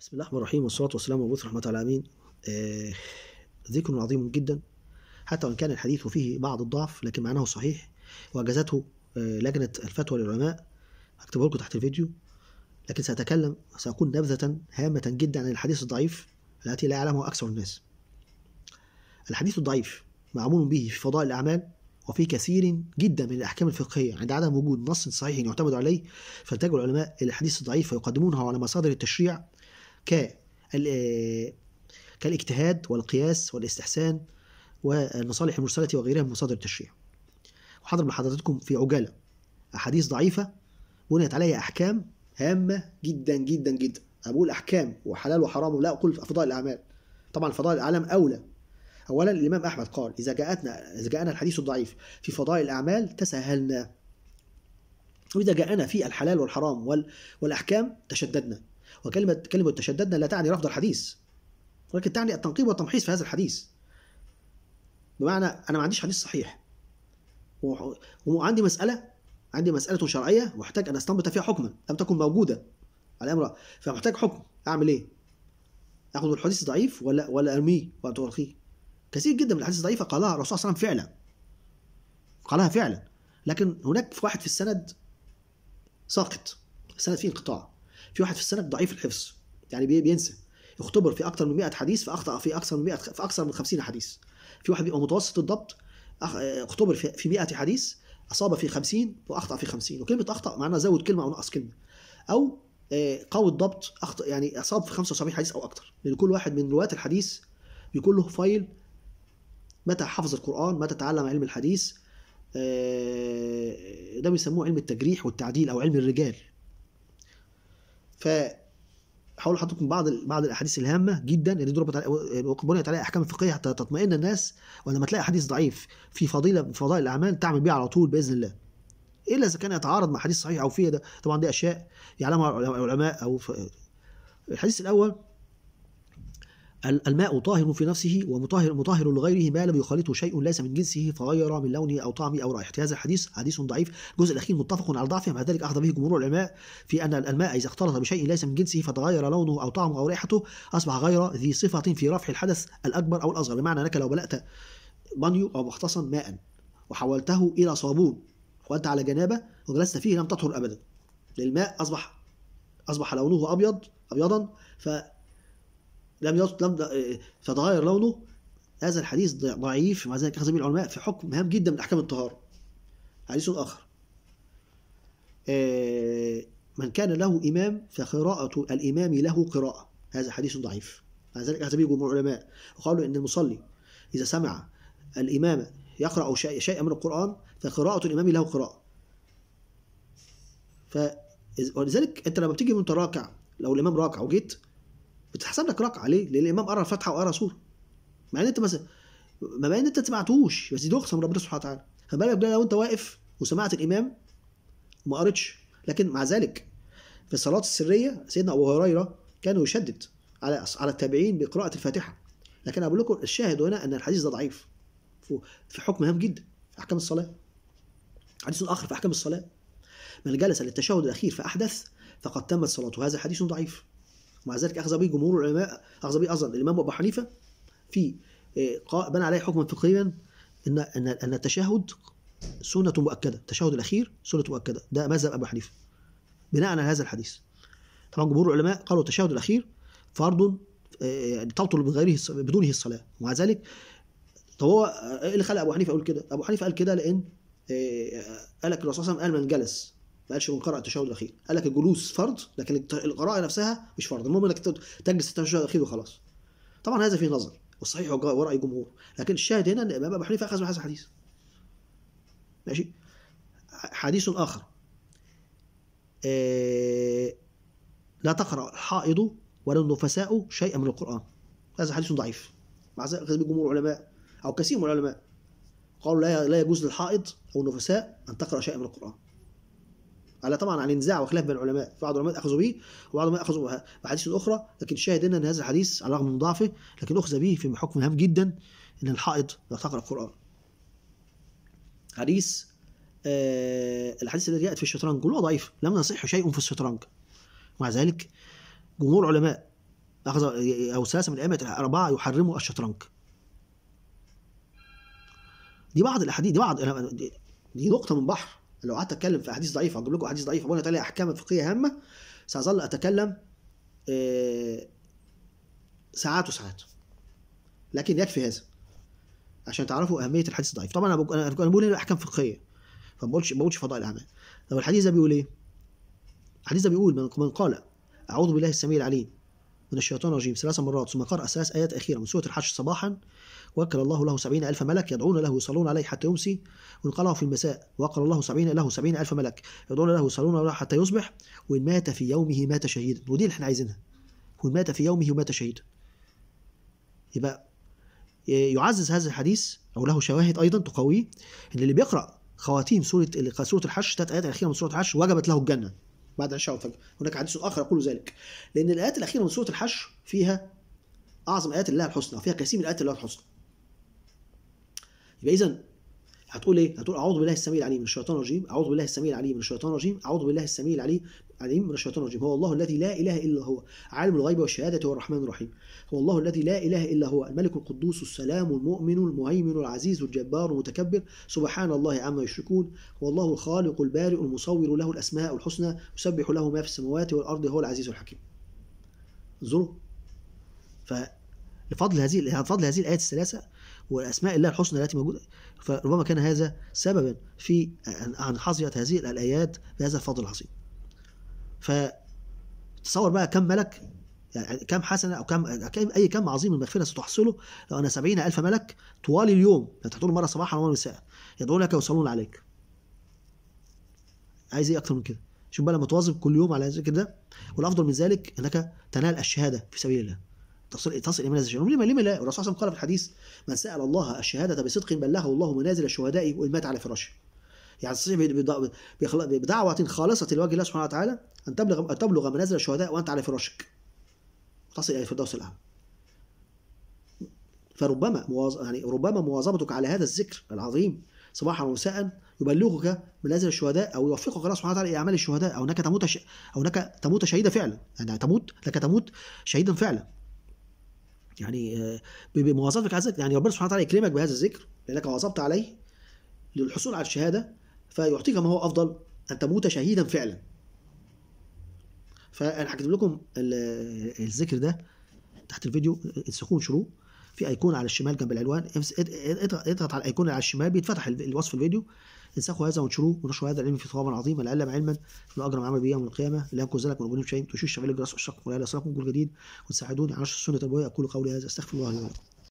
بسم الله الرحمن الرحيم والصلاة والسلام على رحمة الله العالمين آه، ذكر عظيم جدا حتى وإن كان الحديث فيه بعض الضعف لكن معناه صحيح وأجازته آه، لجنة الفتوى للعلماء هكتبه لكم تحت الفيديو لكن سأتكلم سأكون نبذة هامة جدا عن الحديث الضعيف التي لا يعلمه أكثر الناس الحديث الضعيف معمول به في فضاء الأعمال وفي كثير جدا من الأحكام الفقهية عند يعني عدم وجود نص صحيح يعتمد عليه فالتجأ العلماء إلى الحديث الضعيف ويقدمونه على مصادر التشريع كالاجتهاد والقياس والاستحسان والمصالح المرسلة وغيرها من مصادر التشريع وحضر حضرتكم في عجالة أحاديث ضعيفة بنيت عليها أحكام هامة جدا جدا جدا أنا بقول أحكام وحلال وحرام ولا أقول فضائل الأعمال طبعا فضائل الأعلام أولى أولا الإمام أحمد قال إذا جاءتنا إذا جاءنا الحديث الضعيف في فضائل الأعمال تساهلنا وإذا جاءنا في الحلال والحرام والأحكام تشددنا وكلمة كلمة تشددنا لا تعني رفض الحديث ولكن تعني التنقيب والتمحيص في هذا الحديث بمعنى أنا ما عنديش حديث صحيح وعندي مسألة عندي مسألة شرعية واحتاج أن أستنبط فيها حكما لم تكن موجودة على الأمر فمحتاج حكم أعمل إيه؟ آخذ الحديث ضعيف ولا ولا أرميه وألقيه؟ كثير جدا من الأحاديث الضعيفة قالها الرسول صلى الله عليه وسلم فعلا قالها فعلا لكن هناك في واحد في السند ساقط السند فيه انقطاع في واحد في السند ضعيف الحفظ يعني بينسى اختبر في اكثر من 100 حديث فاخطا في اكثر من 100 في اكثر من 50 حديث في واحد بيبقى متوسط الضبط اختبر في 100 حديث اصاب في 50 واخطا في 50 وكلمه اخطا معناها زود كلمه او نقص كلمه او آه، قوي الضبط اخطا يعني اصاب في 75 حديث او اكثر لان كل واحد من رواه الحديث بيكون له فايل متى حفظ القران متى تعلم علم الحديث آه، ده بيسموه علم التجريح والتعديل او علم الرجال ف احط لكم بعض بعض الاحاديث الهامه جدا اللي ضربت بنيت عليها احكام فقهيه حتى تطمئن الناس ولما تلاقي حديث ضعيف في فضيله من فضائل الاعمال تعمل بيه على طول باذن الله الا اذا كان يتعارض مع حديث صحيح او فيه ده طبعا دي اشياء يعلمها العلماء او ف... الحديث الاول الماء طاهر في نفسه ومطهر مطهر لغيره ما لم يخالطه شيء ليس من جنسه فغير من لونه او طعمه او رائحته هذا الحديث حديث ضعيف الجزء الاخير متفق على ضعفه مع ذلك اخذ به جمهور العلماء في ان الماء اذا اختلط بشيء ليس من جنسه فتغير لونه او طعمه او رائحته اصبح غير ذي صفه في رفع الحدث الاكبر او الاصغر بمعنى انك لو بلات بانيو او مختصا ماء وحولته الى صابون وانت على جنابه وجلست فيه لم تطهر ابدا للماء اصبح اصبح لونه ابيض ابيضا ف لم لم تتغير آه، لونه هذا الحديث ضعيف مع ذلك أخذ العلماء في حكم هام جدا من أحكام الطهارة حديث آخر آه، من كان له إمام فقراءة الإمام له قراءة هذا حديث ضعيف مع ذلك أخذ به العلماء وقالوا إن المصلي إذا سمع الإمام يقرأ شيء شيء من القرآن فقراءة الإمام له قراءة ف ولذلك أنت لما بتيجي من تراكع لو الإمام راكع وجيت بتحسب لك ركعه ليه؟ لان الامام قرا الفاتحه وقرا سوره مع ان انت مثلا ما بين انت ما سمعتوش بس دي رخصه من ربنا سبحانه وتعالى فما بالك لو انت واقف وسمعت الامام وما قريتش لكن مع ذلك في الصلاه السريه سيدنا ابو هريره كان يشدد على على التابعين بقراءه الفاتحه لكن اقول لكم الشاهد هنا ان الحديث ده ضعيف في حكم هام جدا في احكام الصلاه حديث اخر في احكام الصلاه من جلس للتشهد الاخير فاحدث فقد تمت صلاته هذا حديث ضعيف ومع ذلك أخذ به جمهور العلماء أخذ به أصلا الإمام أبو حنيفة في آه، بنى عليه حكما فقهيا أن أن أن التشهد سنة مؤكدة التشهد الأخير سنة مؤكدة ده مذهب أبو حنيفة بناء على هذا الحديث طبعا جمهور العلماء قالوا التشهد الأخير فرض يعني تبطل بغيره بدونه الصلاة ومع ذلك طب هو آه، ايه اللي خلى ابو حنيفه يقول كده؟ ابو حنيفه قال كده لان قال لك الرسول صلى الله عليه وسلم قال من جلس ما قالش من قرأ التشهد الاخير قال لك الجلوس فرض لكن القراءه نفسها مش فرض المهم انك تجلس التشهد الاخير وخلاص طبعا هذا فيه نظر والصحيح وراي الجمهور لكن الشاهد هنا ان الامام ابو حنيفه اخذ من هذا الحديث ماشي حديث اخر إيه لا تقرا الحائض ولا النفساء شيئا من القران هذا حديث ضعيف مع ذلك اخذ جمهور العلماء او كثير من العلماء قالوا لا لا يجوز للحائض او النفساء ان تقرا شيئا من القران على طبعا على نزاع وخلاف بين العلماء فبعض العلماء اخذوا به وبعض العلماء اخذوا بحديث اخرى لكن الشاهد ان هذا الحديث على الرغم من ضعفه لكن اخذ به في حكم هام جدا ان الحائض لا تقرا القران حديث آه الحديث الذي جاءت في الشطرنج كله ضعيف لم يصح شيء في الشطرنج مع ذلك جمهور العلماء أخذ أو ثلاثة من الأئمة الأربعة يحرموا الشطرنج دي بعض الأحاديث دي بعض دي نقطة من بحر لو قعدت اتكلم في احاديث ضعيفه اجيب لكم احاديث ضعيفه وانا تلاقي احكام فقهيه هامه ساظل اتكلم آه، ساعات وساعات لكن يكفي هذا عشان تعرفوا اهميه الحديث الضعيف طبعا انا بقول هنا احكام فقهيه فما بقولش ما بقولش فضائل الاعمال طب الحديث ده بيقول ايه الحديث ده بيقول من قال اعوذ بالله السميع العليم من الشيطان الرجيم ثلاث مرات ثم قرأ ثلاث آيات أخيرة من سورة الحشر صباحا وكل الله له سبعين ألف ملك يدعون له يصلون عليه حتى يمسي وانقلعوا في المساء وقال الله سبعين له سبعين ألف ملك يدعون له يصلون عليه حتى يصبح وإن مات في يومه مات شهيدا ودي اللي احنا عايزينها وإن مات في يومه ومات شهيدا يبقى يعزز هذا الحديث أو له شواهد أيضا تقويه إن اللي بيقرأ خواتيم سورة سورة الحشر ثلاث آيات أخيرة من سورة الحشر وجبت له الجنة بعد عشاء والفجر هناك حديث آخر يقول ذلك لأن الآيات الأخيرة من سورة الحشر فيها أعظم آيات الله الحسنى فيها كثير من آيات الله الحسنى يبقى إذا هتقول ايه هتقول اعوذ بالله السميع العليم من الشيطان الرجيم اعوذ بالله السميع العليم من الشيطان الرجيم اعوذ بالله السميع العليم العليم من الشيطان الرجيم هو الله الذي لا اله الا هو عالم الغيب والشهاده هو الرحمن الرحيم هو الله الذي لا اله الا هو الملك القدوس السلام المؤمن المهيمن العزيز الجبار المتكبر سبحان الله عما يشركون هو الله الخالق البارئ المصور له الاسماء الحسنى يسبح له ما في السماوات والارض هو العزيز الحكيم انظروا ف لفضل هذه لفضل هذه الايات الثلاثه والأسماء الله الحسنى التي موجودة فربما كان هذا سببا في أن حظيت هذه الآيات بهذا الفضل العظيم فتصور بقى كم ملك يعني كم حسنة أو كم أي كم عظيم من المغفرة ستحصله لو أن سبعين ألف ملك طوال اليوم تحضر مرة صباحا ومرة مساء يدعون لك ويصلون عليك عايز إيه أكتر من كده شوف بقى لما تواظب كل يوم على ذكر ده والأفضل من ذلك أنك تنال الشهادة في سبيل الله تصل تصل إلى منازل الشهداء لما لما لا الرسول صلى الله عليه وسلم قال في الحديث من سأل الله الشهادة بصدق بلغه الله منازل الشهداء وإن مات على فراشه يعني بدعوة خالصة لوجه الله سبحانه وتعالى أن تبلغ أن تبلغ منازل الشهداء وأنت على فراشك تصل إلى الفردوس الأعلى فربما مواز... يعني ربما مواظبتك على هذا الذكر العظيم صباحا ومساء يبلغك منازل الشهداء او يوفقك الله سبحانه وتعالى الى اعمال الشهداء او انك تموت ش... او انك تموت شهيدا فعلا يعني تموت لك تموت شهيدا فعلا يعني آه، بمواظبتك على يعني ربنا سبحانه وتعالى يكرمك بهذا الذكر لانك واظبت عليه للحصول على الشهاده فيعطيك ما هو افضل ان تموت شهيدا فعلا فانا هكتب لكم الذكر ده تحت الفيديو السخون شروق في ايقونه على الشمال جنب العنوان اضغط على الايقونه على الشمال بيتفتح الوصف الفيديو انسخوا هذا وانشروه ونشروا هذا العلم في ثوابا عظيما لعل علما من اجرم عمل به يوم القيامه لا يكون ذلك من شيء تشوش شغل الجرس والشق ولا يصلكم كل جديد وتساعدوني على نشر السنه التربويه اقول قولي هذا استغفر الله لي ولكم